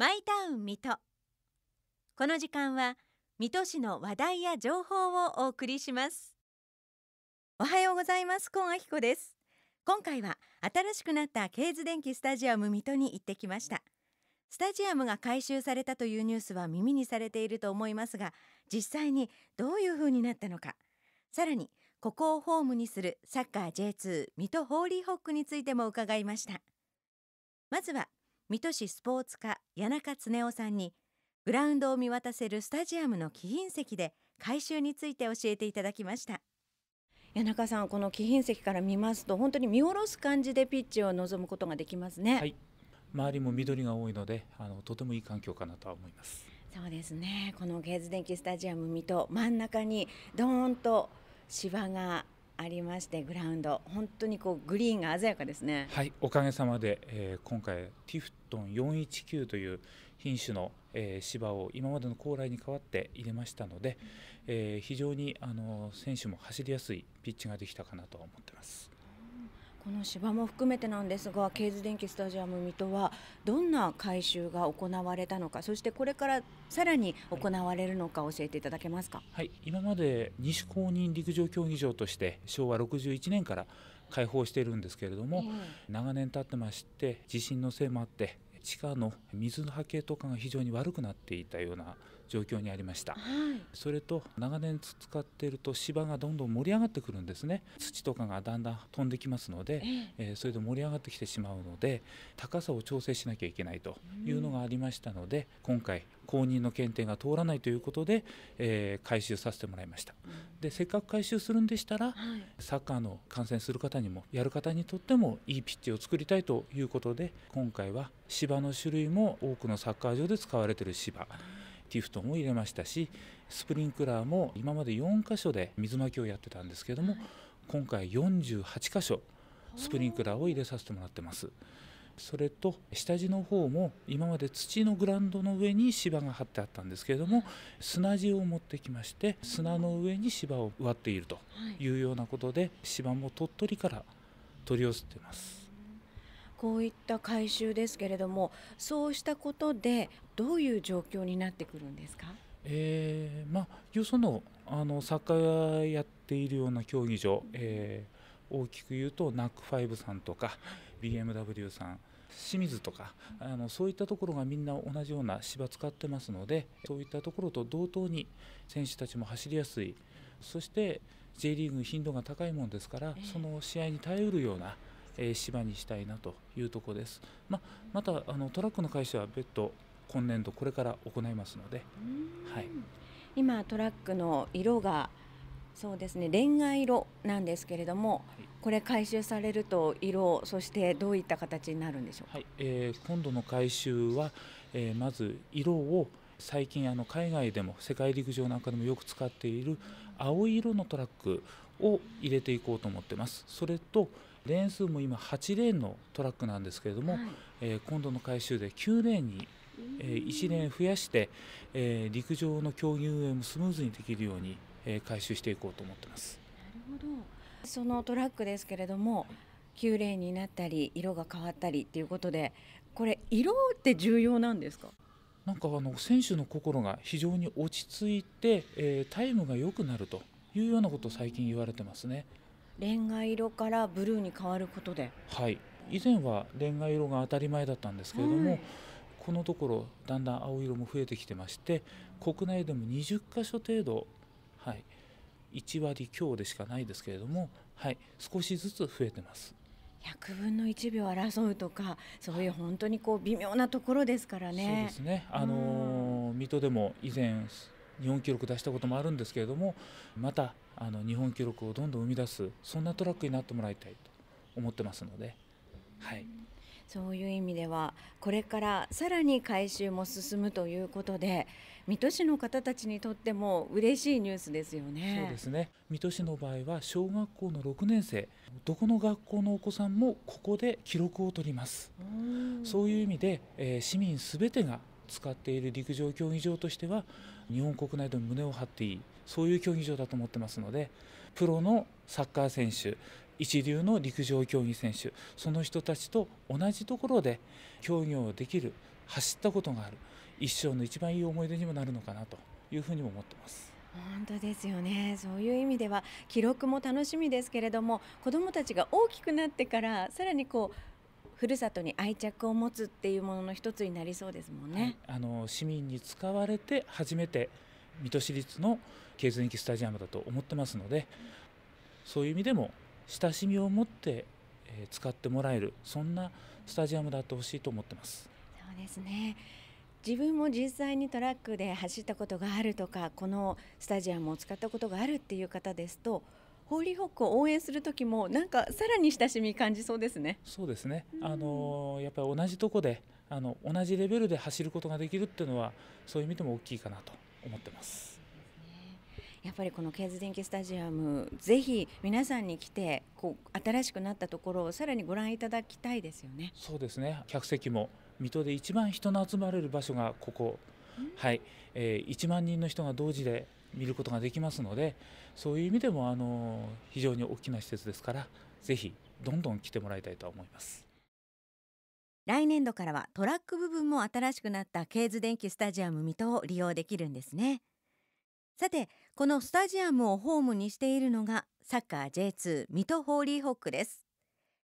マイタウン水戸この時間は水戸市の話題や情報をお送りしますおはようございます今明子です今回は新しくなったケーズ電機スタジアム水戸に行ってきましたスタジアムが改修されたというニュースは耳にされていると思いますが実際にどういう風になったのかさらにここをホームにするサッカー J2 水戸ホーリーホックについても伺いましたまずは水戸市スポーツ課谷中恒夫さんにグラウンドを見渡せるスタジアムの貴賓席で改修について教えていただきました谷中さんこの貴賓席から見ますと本当に見下ろす感じでピッチを望むことができますね、はい、周りも緑が多いのであのとてもいい環境かなとは思いますそうですねこのゲーズ電気スタジアム水戸真ん中にどーんと芝がありましてグラウンド本当にこうグリーンが鮮やかですねはいおかげさまで、えー、今回ティフトン419という品種の、えー、芝を今までの高麗に代わって入れましたので、えー、非常にあの選手も走りやすいピッチができたかなと思ってます。この芝も含めてなんですがケーズ電機スタジアム水戸はどんな改修が行われたのかそしてこれからさらに行われるのか教えていただけますか、はい、今まで西公認陸上競技場として昭和61年から開放しているんですけれども、長年経ってまして地震のせいもあって地下の水の波形とかが非常に悪くなっていたような状況にありました、はい、それと長年使っていると芝がどんどん盛り上がってくるんですね土とかがだんだん飛んできますので、えー、それで盛り上がってきてしまうので高さを調整しなきゃいけないというのがありましたので、うん、今回公認の検定が通らないということで、えー、回収させてもらいました、うん、でせっかく回収するんでしたら、はい、サッカーの観戦する方にもやる方にとってもいいピッチを作りたいということで今回は芝の種類も多くのサッカー場で使われている芝、うんティフトンを入れましたしスプリンクラーも今まで4箇所で水まきをやってたんですけども、今回48箇所スプリンクラーを入れさせてもらってます。それと下地の方も今まで土のグラウンドの上に芝が張ってあったんですけれども砂地を持ってきまして砂の上に芝を割っているというようなことで芝も鳥取から取り寄せてます。こういった改修ですけれどもそうしたことでどういう状況になってくるんですかえー、まあ、よそのあの作家やっているような競技場、えー、大きく言うと NAC5 さんとか BMW さん清水とかあのそういったところがみんな同じような芝使ってますのでそういったところと同等に選手たちも走りやすいそして J リーグ頻度が高いもんですからその試合に耐えうるようなえー、芝にしたいなというところです、ままたあのトラックの会社は別途今年度これから行いますので、はい、今トラックの色がそうですね恋愛色なんですけれども、はい、これ回収されると色そしてどういった形になるんでしょうか、はい、えー、今度の回収は、えー、まず色を最近あの海外でも世界陸上なんかでもよく使っている青色のトラックを入れていこうと思ってますそれとレーン数も今8レーンのトラックなんですけれども、はい、えー、今度の改修で9レーンに、えー、1レーン増やして、えー、陸上の競技運営もスムーズにできるように、えー、改していこうと思ってますなるほどそのトラックですけれども、9レーンになったり色が変わったりということでこれ色って重要なんですかなんかあの選手の心が非常に落ち着いて、えー、タイムが良くなるというようなことを最近言われてますね。レンガ色からブルーに変わることで。はい。以前はレンガ色が当たり前だったんですけれども、はい、このところだんだん青色も増えてきてまして、国内でも20箇所程度、はい、1割強でしかないですけれども、はい、少しずつ増えてます。100分の1秒争うとかそういう本当にこう微妙なところですからね。そうですねあの、水戸でも以前日本記録出したこともあるんですけれどもまたあの日本記録をどんどん生み出すそんなトラックになってもらいたいと思ってますので。はい、そういう意味ではこれからさらに改修も進むということで水戸市の方たちにとっても嬉しいニュースですよね。そうですね水戸市の場合は小学校の6年生どこの学校のお子さんもここで記録を取ります。そういう意味で、えー、市民すべてが使っている陸上競技場としては日本国内でも胸を張っていいそういう競技場だと思ってますのでプロのサッカー選手一流の陸上競技選手その人たちと同じところで競技をできる走ったことがある一生の一番いい思い出にもなるのかなというふうにも思ってます。本当ですよねそういう意味では記録も楽しみですけれども子どもたちが大きくなってからさらにこうふるさとに愛着を持つっていうものの一つになりそうですもんね。はい、あの市民に使われて初めて水戸市立の経済駅スタジアムだと思ってますのでそういう意味でも親しみを持って使ってもらえるそんなスタジアムであってほしいと思ってます。そうですね自分も実際にトラックで走ったことがあるとかこのスタジアムを使ったことがあるっていう方ですとホーリーホックを応援する時もなんかさらに親しみ感じそうですね。そうですね。あのやっぱり同じとこであの同じレベルで走ることができるっていうのはそういう意味でも大きいかなと思ってます。やっぱりこのケーズ電気スタジアムぜひ皆さんに来てこう新しくなったところをさらにご覧いただきたいですよね。そうですね。客席も水戸で一番人の集まれる場所がここ、はい、えー、1万人の人が同時で見ることができますのでそういう意味でもあの非常に大きな施設ですからぜひどんどん来てもらいたいと思います来年度からはトラック部分も新しくなったケーズ電気スタジアム水戸を利用できるんですねさてこのスタジアムをホームにしているのがサッカー J2 水戸ホーリーホックです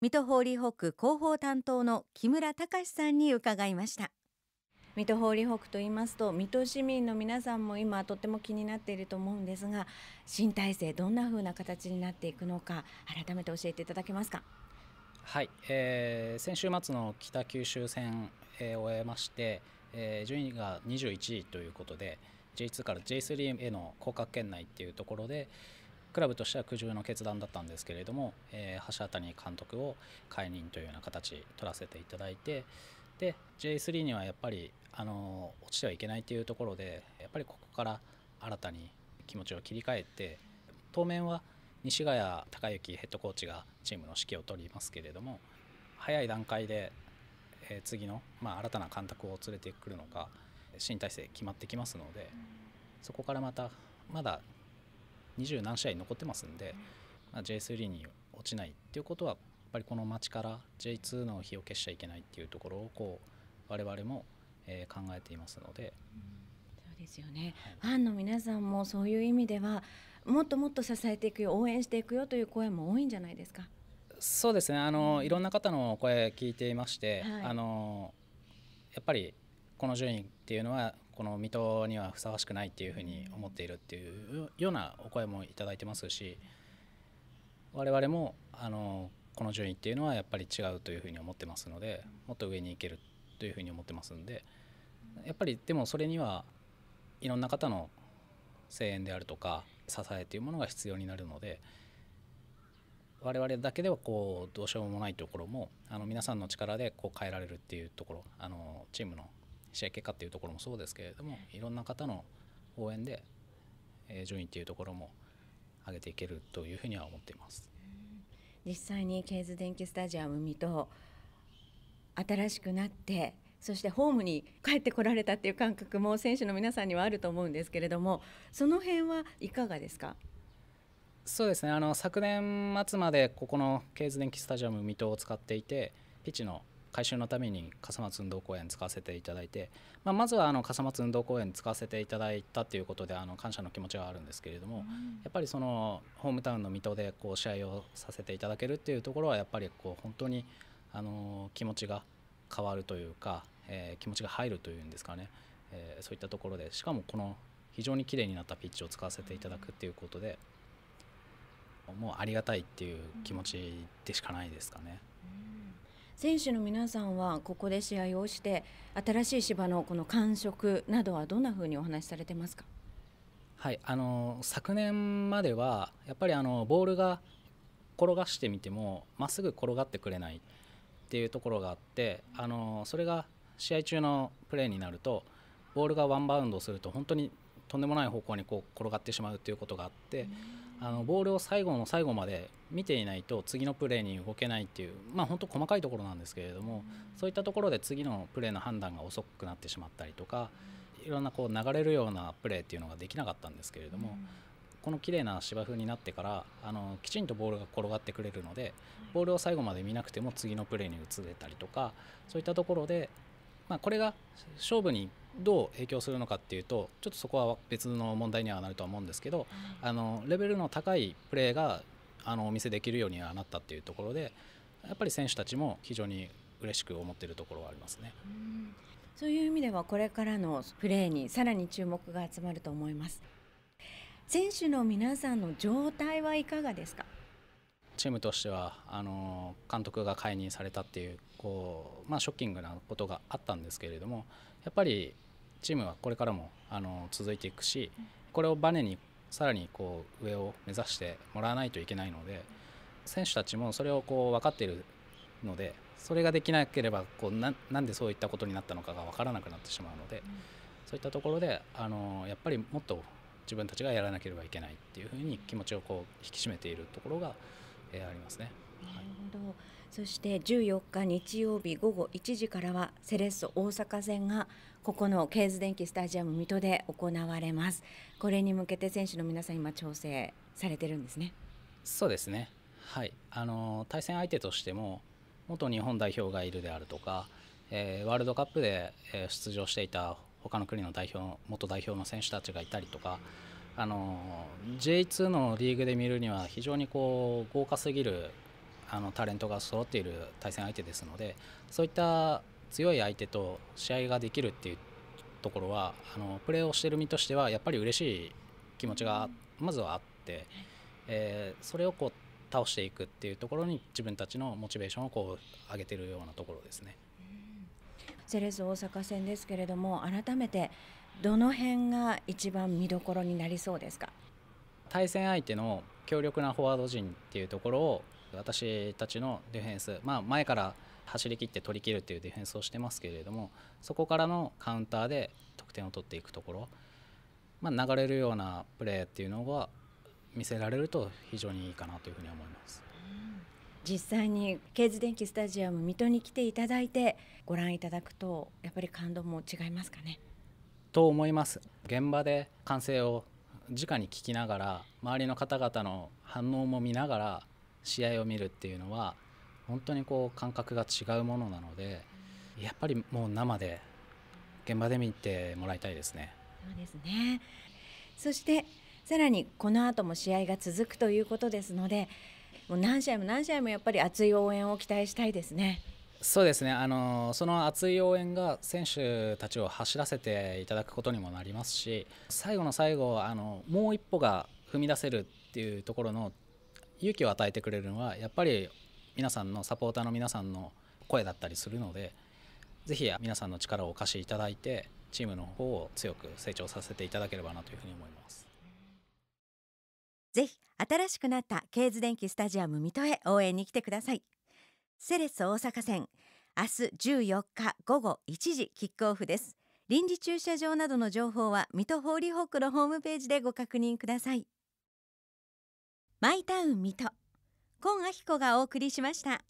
水戸ホーリーホック広報担当の木村隆さんに伺いました水戸ホーリーホックと言いますと水戸市民の皆さんも今とっても気になっていると思うんですが新体制どんな風な形になっていくのか改めて教えていただけますかはい、えー、先週末の北九州戦、を終えまして、えー、順位が21位ということで J2 から J3 への降格圏内っていうところで、クラブとしては苦渋の決断だったんですけれども、えー、橋谷監督を解任というような形取らせていただいてで J3 にはやっぱりあの落ちてはいけないというところでやっぱりここから新たに気持ちを切り替えて当面は西ヶ谷隆之ヘッドコーチがチームの指揮を執りますけれども早い段階で、えー、次の、まあ、新たな監督を連れてくるのか新体制決まってきますのでそこからまたまだ20何試合残ってますんで、まあ、J3 に落ちないっていうことはやっぱりこの町から J2 の火を消しちゃいけないっていうところをこう我々も、え考えていますので。ですよね、ファンの皆さんもそういう意味ではもっともっと支えていくよ応援していくよという声も多いんじゃないですかそうですねあのいろんな方の声聞いていまして、はい、あのやっぱりこの順位っていうのはこの水戸にはふさわしくないっていうふうに思っているっていうようなお声もいただいてますし我々もあのこの順位っていうのはやっぱり違うというふうに思ってますのでもっと上に行けるというふうに思ってますんでやっぱりでもそれにはいろんな方の声援であるとか支えというものが必要になるので我々だけではこうどうしようもないところもあの皆さんの力でこう変えられるっていうところあのチームの試合結果っていうところもそうですけれどもいろんな方の応援で、えー、順位っていうところも上げていけるというふうには思っています実際にケーズ電気スタジアム水戸新しくなってそしてホームに帰ってこられたっていう感覚も選手の皆さんにはあると思うんですけれどもその辺はいかがですかそうですねあの昨年末までここのケーズ電気スタジアム水戸を使っていてピッチの改修のために笠松運動公園使わせていただいて、まあ、まずはあの笠松運動公園使わせていただいたということであの感謝の気持ちはあるんですけれども、うん、やっぱりそのホームタウンの水戸でこう試合をさせていただけるっていうところはやっぱりこう本当にあの気持ちが変わるというか、えー、気持ちが入るというんですかね、えー、そういったところでしかもこの非常に綺麗になったピッチを使わせていただくっていうことで、もうありがたいっていう気持ちでしかないですかね。選手の皆さんはここで試合をして新しい芝のこの感触などはどんなふうにお話しされてますかはいあの昨年まではやっぱりあのボールが転がしてみてもまっすぐ転がってくれないっていうところがあってあのそれが試合中のプレーになるとボールがワンバウンドすると本当にとんでもない方向にこう転がってしまうということがあって、あのボールを最後の最後まで見ていないと次のプレーに動けないっていうまあ本当細かいところなんですけれども、そういったところで次のプレーの判断が遅くなってしまったりとか、いろんなこう流れるようなプレーっていうのができなかったんですけれども、うん、この綺麗な芝生になってからあのきちんとボールが転がってくれるのでボールを最後まで見なくても次のプレーに移れたりとかそういったところで、まあ、これが勝負にどう影響するのかっていうとちょっとそこは別の問題にはなるとは思うんですけど、あのレベルの高いプレーがあのお見せできるようにはなったっていうところでやっぱり選手たちも非常に嬉しく思っているところはありますね。そういう意味ではこれからのプレーにさらに注目が集まると思います。選手の皆さんの状態はいかがですかチームとしてはあの監督が解任されたっていうこう、まあ、ショッキングなことがあったんですけれどもやっぱりチームはこれからもあの続いていくしこれをバネにさらにこう上を目指してもらわないといけないので選手たちもそれをこう分かっているのでそれができなければこうななんでそういったことになったのかが分からなくなってしまうので、そういったところであのやっぱりもっと自分たちがやらなければいけないっていうふうに気持ちをこう引き締めているところが、えー、ありますね。なるほど、はい、そして14日日曜日午後1時からはセレッソ大阪戦がここのケーズ電機スタジアム水戸で行われますこれに向けて選手の皆さん今調整されてるんですねそうですねはいあの対戦相手としても元日本代表がいるであるとか、えー、ワールドカップで出場していた他の国の代表元代表の選手たちがいたりとかあの J2 のリーグで見るには非常にこう豪華すぎるあのタレントが揃っている対戦相手ですのでそういった強い相手と試合ができるっていうところはあのプレーをしている身としてはやっぱり嬉しい気持ちがまずはあって、えー、それをこう倒していくっていうところに自分たちのモチベーションをこう上げてるようなところですね。セレス大阪戦ですけれども改めてどの辺が一番見どころになりそうですか対戦相手の強力なフォワード陣っていうところを私たちのディフェンス、まあ、前から走り切って取り切るというディフェンスをしてますけれどもそこからのカウンターで得点を取っていくところ、まあ、流れるようなプレーっていうのは見せられると非常にいいかなというふうに思います。実際にケー電機スタジアム水戸に来ていただいてご覧いただくとやっぱり感動も違いますかねと思います現場で歓声を直に聞きながら周りの方々の反応も見ながら試合を見るっていうのは本当にこう感覚が違うものなのでやっぱりもう生で現場で見てもらいたいですね。そうですねそしてさらにこの後も試合が続くということですのでもう何試合も何試合もやっぱり熱い応援を期待したいですね。そうですねあのその熱い応援が選手たちを走らせていただくことにもなりますし最後の最後あのもう一歩が踏み出せるっていうところの勇気を与えてくれるのはやっぱり皆さんのサポーターの皆さんの声だったりするのでぜひ皆さんの力をお貸しいただいてチームの方を強く成長させていただければなというふうに思いますぜひ新しくなったケーズ電機スタジアム水戸へ応援に来てくださいセレス大阪線明日14日午後1時キックオフです臨時駐車場などの情報は水戸ホーリーホックのホームページでご確認くださいマイタウン水戸今明子がお送りしました